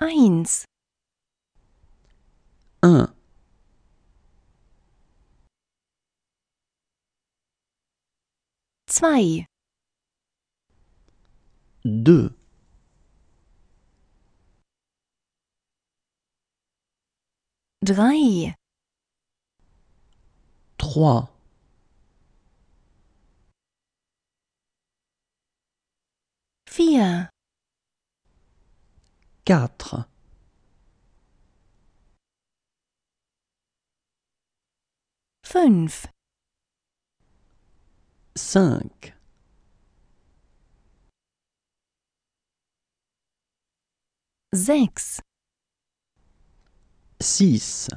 Eins. Un. Deux. Trois. 4 5 5 6 6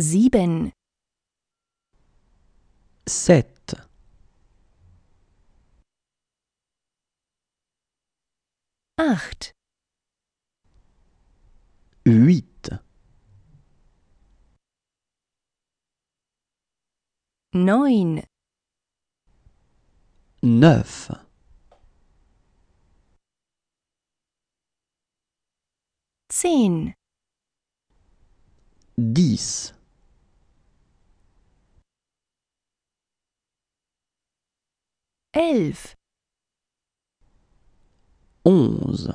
7 7 acht. Huit. Neun. Neuf. Zehn. Dix. Elf. onze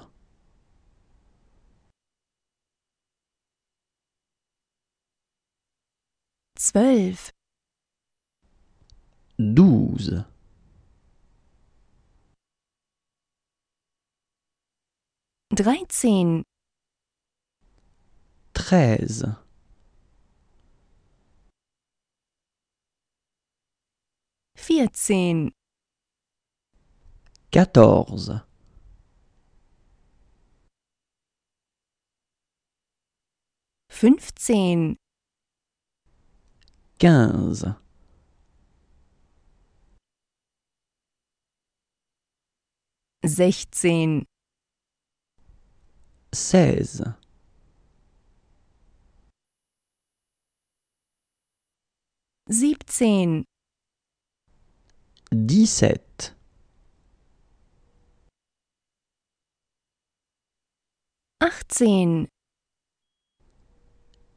zwölf douze dreizehn treize vierzehn quatorze fünfzehn, quinze, sechzehn, seize, siebzehn, dix-sept, achtzehn,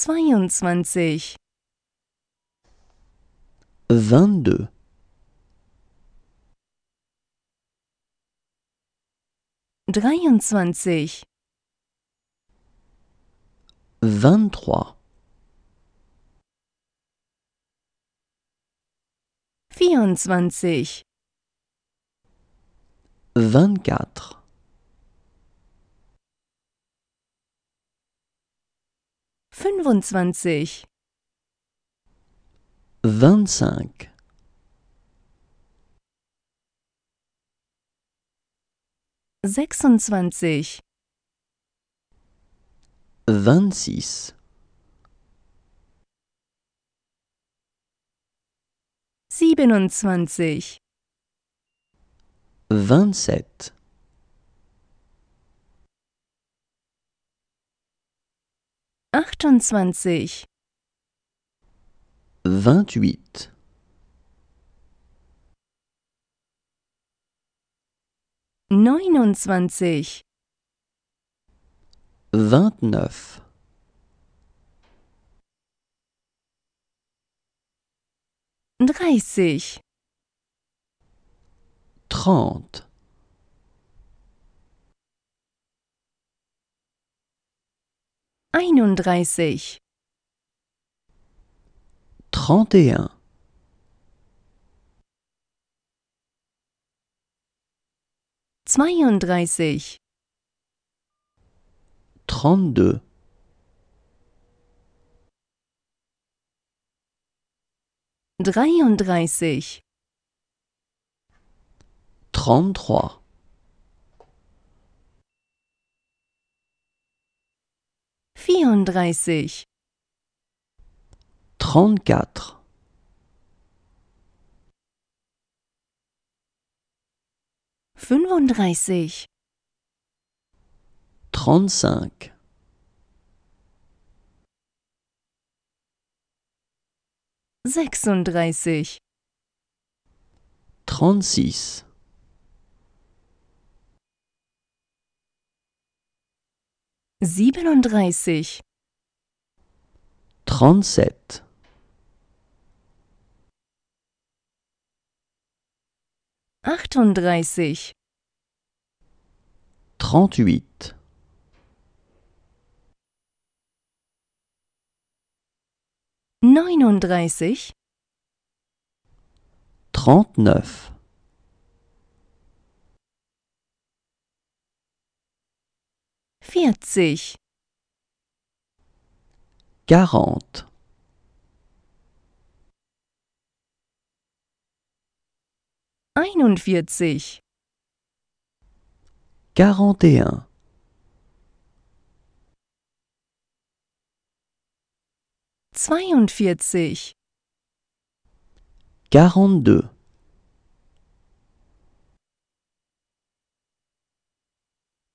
22 22 23 23 24 24 25 25 26 26 27 27 28 28 29 29 30 30 31 31 32 32 33 33 vierunddreißig, trente-quatre, fünfunddreißig, trente-cinq, sechsunddreißig, trente-six. 37 37 38 38 39 39 vierzig, quarante, einundvierzig, quarante et un, zweiundvierzig, quarante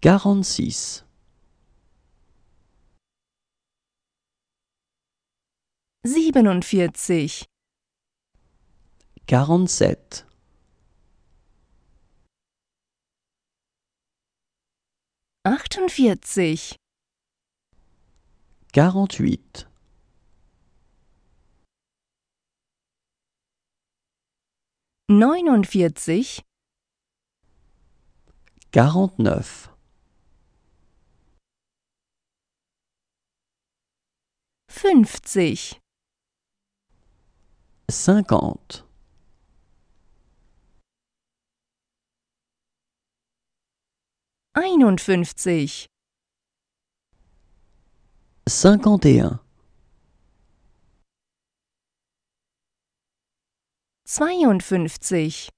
Quarante-six. Siebenundvierzig. Quarante-sept. Achtundvierzig. Quarante-huit. Neunundvierzig. Quarante-neuf. fünfzig. Cinquante. Einundfünfzig. Cinquante et un. Zweiundfünfzig.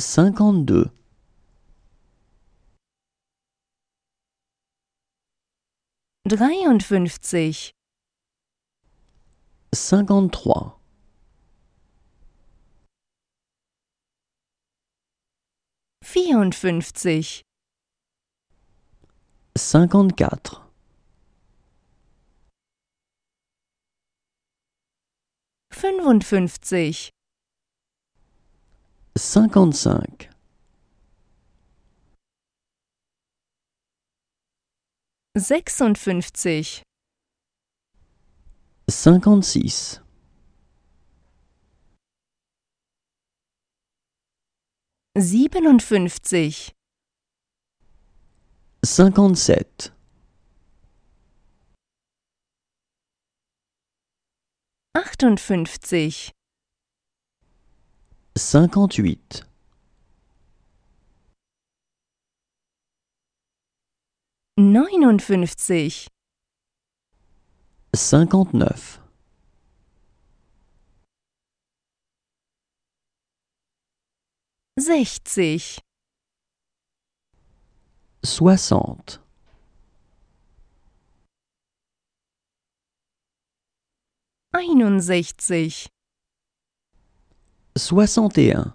Cinquante-deux. 53 53 54 54 55 55 sechsundfünfzig, cinquante-six, siebenundfünfzig, cinquante-sept, achtundfünfzig, cinquante-huit neunundfünfzig, cinquante-neuf, sechzig, soixante, einundsechzig, soixante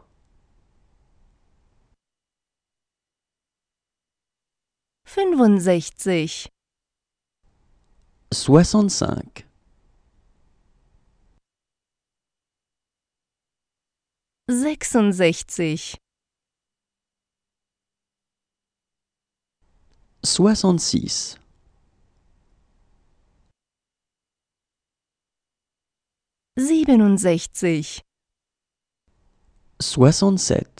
fünfundsechzig, soixante-cinq, sechsundsechzig, soixante-six, siebenundsechzig, soixante-sept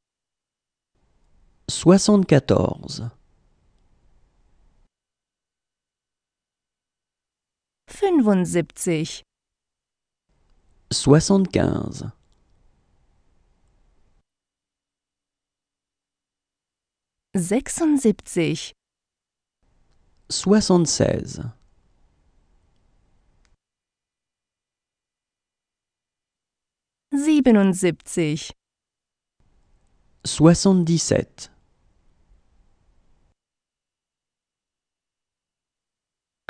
soixante-quatorze. 75 Soixante-quinze. Soixante-seize. sept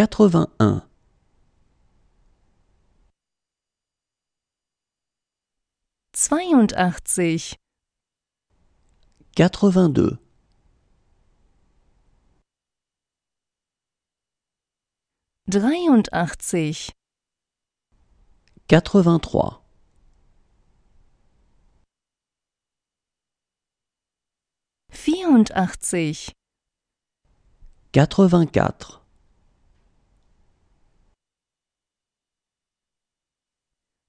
quatre-vingt-un zweiundachtzig, quatre-vingt-deux, dreiundachtzig, vierundachtzig, quatre-vingt-quatre,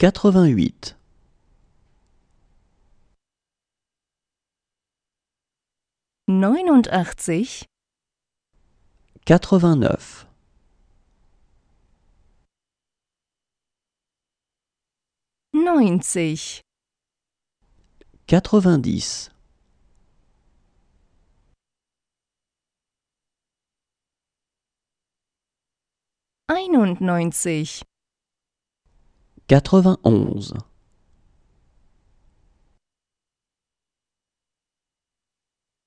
quatre-vingt-huit neunundachtzig, quatre vingt neunzig, einundneunzig, quatre-vingt-onze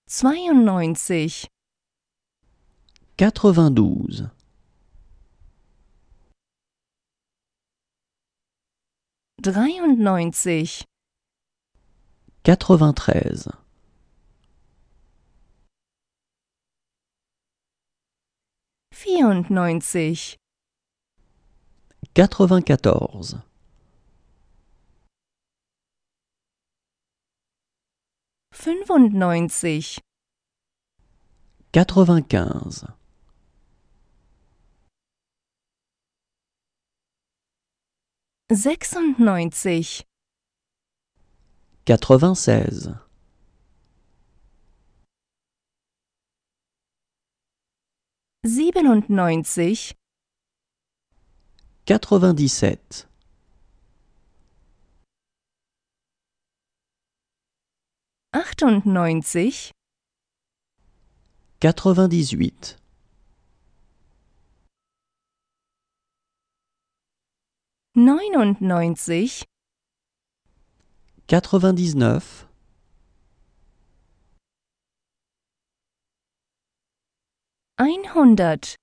zweiundneunzig quatre-vingt-douze dreiundneunzig quatre-vingt-treize vierundneunzig quatre-vingt-quatorze 95 95 96 96 97 97 achtundneunzig, quatre-vingt-dix-huit, neunundneunzig, einhundert,